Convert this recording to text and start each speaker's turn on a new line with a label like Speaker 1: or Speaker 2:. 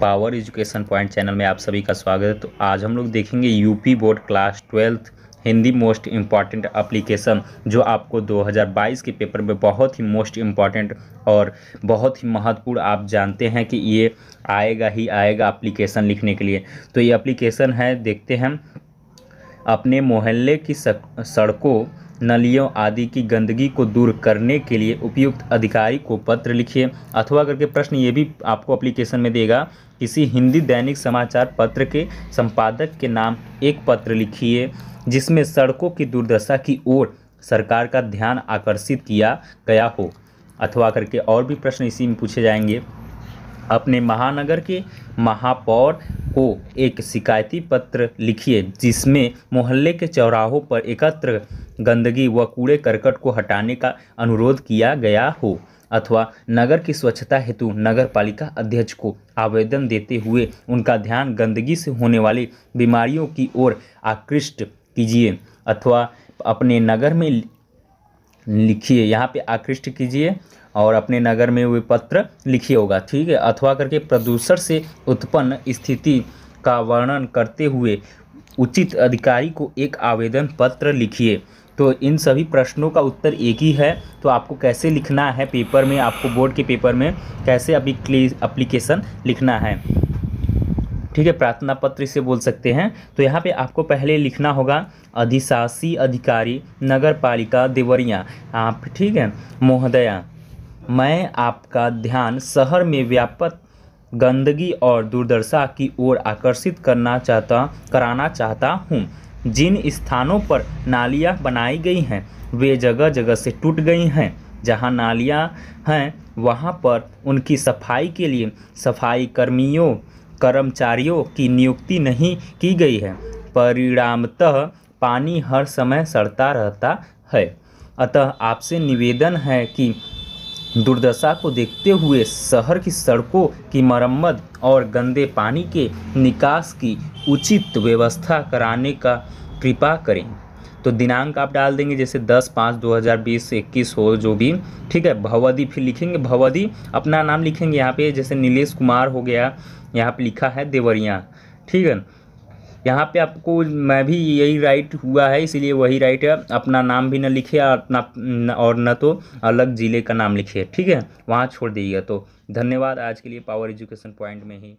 Speaker 1: power education point channel में आप सभी का स्वागत है तो आज हम लोग देखेंगे UP board class twelfth Hindi most important application जो आपको 2022 के पेपर में बहुत ही मोस्ट इम्पॉर्टेंट और बहुत ही महत्वपूर्ण आप जानते हैं कि ये आएगा ही आएगा अप्लीकेशन लिखने के लिए तो ये अप्लीकेशन है देखते हैं अपने मोहल्ले की सड़कों नलियों आदि की गंदगी को दूर करने के लिए उपयुक्त अधिकारी को पत्र लिखिए अथवा करके प्रश्न ये भी आपको अप्लीकेशन में देगा किसी हिंदी दैनिक समाचार पत्र के संपादक के नाम एक पत्र लिखिए जिसमें सड़कों की दुर्दशा की ओर सरकार का ध्यान आकर्षित किया गया हो अथवा करके और भी प्रश्न इसी में पूछे जाएंगे अपने महानगर के महापौर को एक शिकायती पत्र लिखिए जिसमें मोहल्ले के चौराहों पर एकत्र गंदगी व कूड़े करकट को हटाने का अनुरोध किया गया हो अथवा नगर की स्वच्छता हेतु नगर पालिका अध्यक्ष को आवेदन देते हुए उनका ध्यान गंदगी से होने वाली बीमारियों की ओर आकृष्ट कीजिए अथवा अपने नगर में लिखिए यहाँ पे आकृष्ट कीजिए और अपने नगर में वे पत्र लिखिए होगा ठीक है अथवा करके प्रदूषण से उत्पन्न स्थिति का वर्णन करते हुए उचित अधिकारी को एक आवेदन पत्र लिखिए तो इन सभी प्रश्नों का उत्तर एक ही है तो आपको कैसे लिखना है पेपर में आपको बोर्ड के पेपर में कैसे अभी अप्लीकेशन लिखना है ठीक है प्रार्थना पत्र से बोल सकते हैं तो यहाँ पे आपको पहले लिखना होगा अधिशासी अधिकारी नगर पालिका देवरिया आप ठीक है महोदया मैं आपका ध्यान शहर में व्यापक गंदगी और दुर्दशा की ओर आकर्षित करना चाहता कराना चाहता हूँ जिन स्थानों पर नालियाँ बनाई गई हैं वे जगह जगह से टूट गई हैं जहाँ नालियाँ हैं वहाँ पर उनकी सफाई के लिए सफाई कर्मियों कर्मचारियों की नियुक्ति नहीं की गई है परिणामतः पानी हर समय सड़ता रहता है अतः आपसे निवेदन है कि दुर्दशा को देखते हुए शहर की सड़कों की मरम्मत और गंदे पानी के निकास की उचित व्यवस्था कराने का कृपा करें तो दिनांक आप डाल देंगे जैसे 10 पाँच 2020 21 हो जो भी ठीक है भवदी फिर लिखेंगे भवदी अपना नाम लिखेंगे यहाँ पे जैसे नीलेश कुमार हो गया यहाँ पे लिखा है देवरिया ठीक है यहाँ पे आपको मैं भी यही राइट हुआ है इसीलिए वही राइट है अपना नाम भी ना लिखे और अपना और न तो अलग ज़िले का नाम लिखे ठीक है वहाँ छोड़ दीजिएगा तो धन्यवाद आज के लिए पावर एजुकेशन पॉइंट में ही